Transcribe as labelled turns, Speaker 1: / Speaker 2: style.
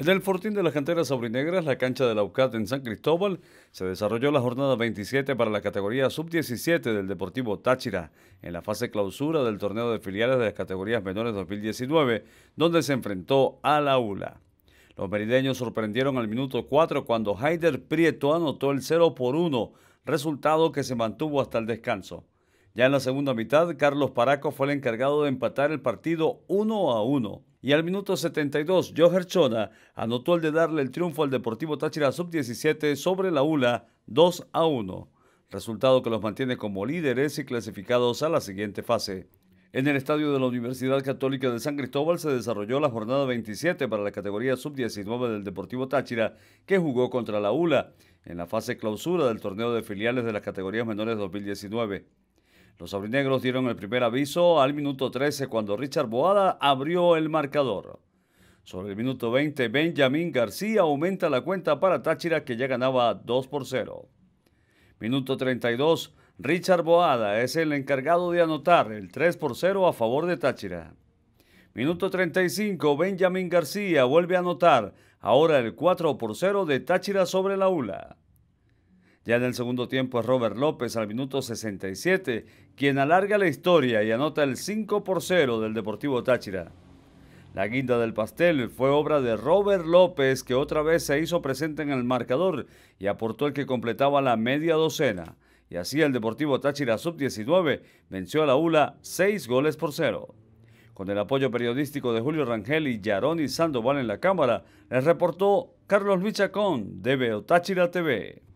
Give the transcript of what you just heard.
Speaker 1: En el Fortín de las Canteras Sobrinegras, la cancha de la UCAT en San Cristóbal, se desarrolló la jornada 27 para la categoría sub-17 del Deportivo Táchira, en la fase clausura del torneo de filiales de las categorías menores 2019, donde se enfrentó a la ULA. Los merideños sorprendieron al minuto 4 cuando Haider Prieto anotó el 0 por 1, resultado que se mantuvo hasta el descanso. Ya en la segunda mitad, Carlos Paraco fue el encargado de empatar el partido 1 a 1 y al minuto 72 Joher Chona anotó el de darle el triunfo al Deportivo Táchira Sub-17 sobre la ULA 2 a 1, resultado que los mantiene como líderes y clasificados a la siguiente fase. En el estadio de la Universidad Católica de San Cristóbal se desarrolló la jornada 27 para la categoría sub-19 del Deportivo Táchira, que jugó contra la ULA en la fase clausura del torneo de filiales de las categorías menores 2019. Los abrinegros dieron el primer aviso al minuto 13 cuando Richard Boada abrió el marcador. Sobre el minuto 20, Benjamín García aumenta la cuenta para Táchira que ya ganaba 2 por 0. Minuto 32, Richard Boada es el encargado de anotar el 3 por 0 a favor de Táchira. Minuto 35, Benjamín García vuelve a anotar ahora el 4 por 0 de Táchira sobre la ULA. Ya en el segundo tiempo es Robert López al minuto 67, quien alarga la historia y anota el 5 por 0 del Deportivo Táchira. La guinda del pastel fue obra de Robert López, que otra vez se hizo presente en el marcador y aportó el que completaba la media docena. Y así el Deportivo Táchira Sub-19 venció a la ULA 6 goles por 0. Con el apoyo periodístico de Julio Rangel y Yaroni Sandoval en la cámara, les reportó Carlos Luis Chacón de Beotáchira TV.